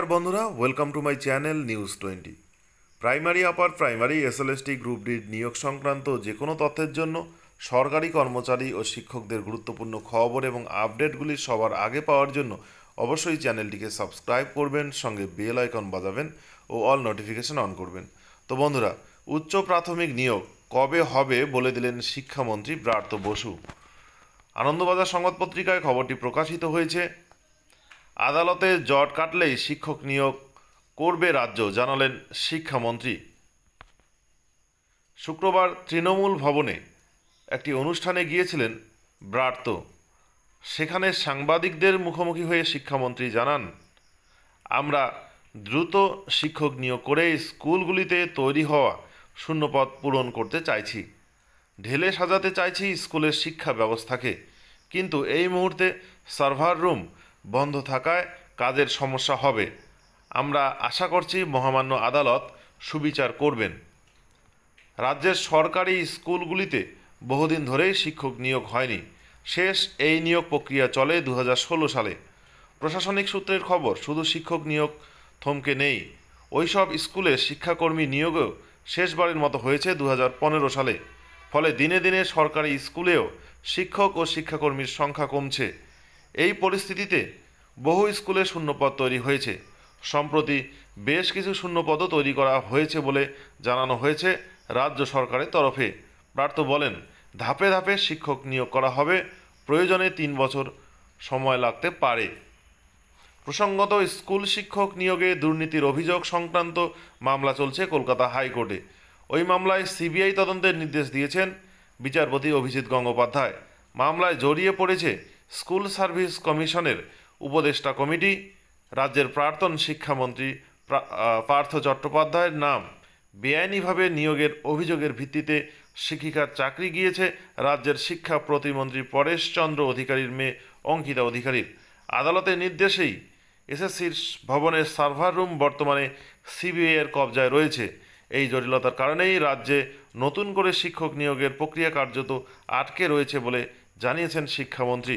নমস্কার বন্ধুরা welcome to my channel news twenty primary upper primary SLST group ডির নিয়োগ সংক্রান্ত যে কোনো তথ্যের জন্য সরকারি কর্মচারী ও শিক্ষকদের গুরুত্বপূর্ণ খবর এবং আপডেটগুলি সবার আগে পাওয়ার জন্য অবশ্যই চ্যানেলটিকে সাবস্ক্রাইব করবেন সঙ্গে বেল আইকন বাজাবেন ও অল নোটিফিকেশন অন করবেন তো বন্ধুরা উচ্চ প্রাথমিক নিয়োগ কবে হবে বলে দিলেন শিক্ষামন্ত্রী ব্রার্থ বসু আনন্দবাজার সংবাদপত্রিকায় খবরটি প্রকাশিত হয়েছে আদালতে জট কাটলেই শিক্ষক নিয়োগ করবে রাজ্য জানালেন শিক্ষামন্ত্রী শুক্রবার তৃণমূল ভবনে একটি অনুষ্ঠানে গিয়েছিলেন ব্রার্ত সেখানে সাংবাদিকদের মুখোমুখি হয়ে শিক্ষামন্ত্রী জানান আমরা দ্রুত শিক্ষক নিয়োগ করে স্কুলগুলিতে তৈরি হওয়া শূন্যপদ পূরণ করতে চাইছি ঢেলে সাজাতে চাইছি স্কুলের শিক্ষা ব্যবস্থাকে কিন্তু এই মুহূর্তে সার্ভার রুম বন্ধ থাকায় কাজের সমস্যা হবে আমরা আশা করছি মহামান্য আদালত সুবিচার করবেন রাজ্যের সরকারি স্কুলগুলিতে বহুদিন ধরেই শিক্ষক নিয়োগ হয়নি শেষ এই নিয়োগ প্রক্রিয়া চলে দু সালে প্রশাসনিক সূত্রের খবর শুধু শিক্ষক নিয়োগ থমকে নেই ওইসব স্কুলে শিক্ষাকর্মী নিয়োগও শেষবারের মতো হয়েছে দু সালে ফলে দিনে দিনে সরকারি স্কুলেও শিক্ষক ও শিক্ষাকর্মীর সংখ্যা কমছে এই পরিস্থিতিতে বহু স্কুলে শূন্যপদ তৈরি হয়েছে সম্প্রতি বেশ কিছু শূন্যপদও তৈরি করা হয়েছে বলে জানানো হয়েছে রাজ্য সরকারের তরফে প্রার্থ বলেন ধাপে ধাপে শিক্ষক নিয়োগ করা হবে প্রয়োজনে তিন বছর সময় লাগতে পারে প্রসঙ্গত স্কুল শিক্ষক নিয়োগে দুর্নীতির অভিযোগ সংক্রান্ত মামলা চলছে কলকাতা হাইকোর্টে ওই মামলায় সিবিআই তদন্তের নির্দেশ দিয়েছেন বিচারপতি অভিজিৎ গঙ্গোপাধ্যায় মামলায় জড়িয়ে পড়েছে স্কুল সার্ভিস কমিশনের উপদেষ্টা কমিটি রাজ্যের প্রাক্তন শিক্ষামন্ত্রী পার্থ চট্টোপাধ্যায়ের নাম বেআইনিভাবে নিয়োগের অভিযোগের ভিত্তিতে শিক্ষিকার চাকরি গিয়েছে রাজ্যের শিক্ষা প্রতিমন্ত্রী পরেশ চন্দ্র অধিকারীর মেয়ে অঙ্কিতা অধিকারীর আদালতের নির্দেশেই এসএসসির ভবনের সার্ভার রুম বর্তমানে সিবিআইয়ের কবজায় রয়েছে এই জটিলতার কারণেই রাজ্যে নতুন করে শিক্ষক নিয়োগের প্রক্রিয়া কার্যত আটকে রয়েছে বলে জানিয়েছেন শিক্ষামন্ত্রী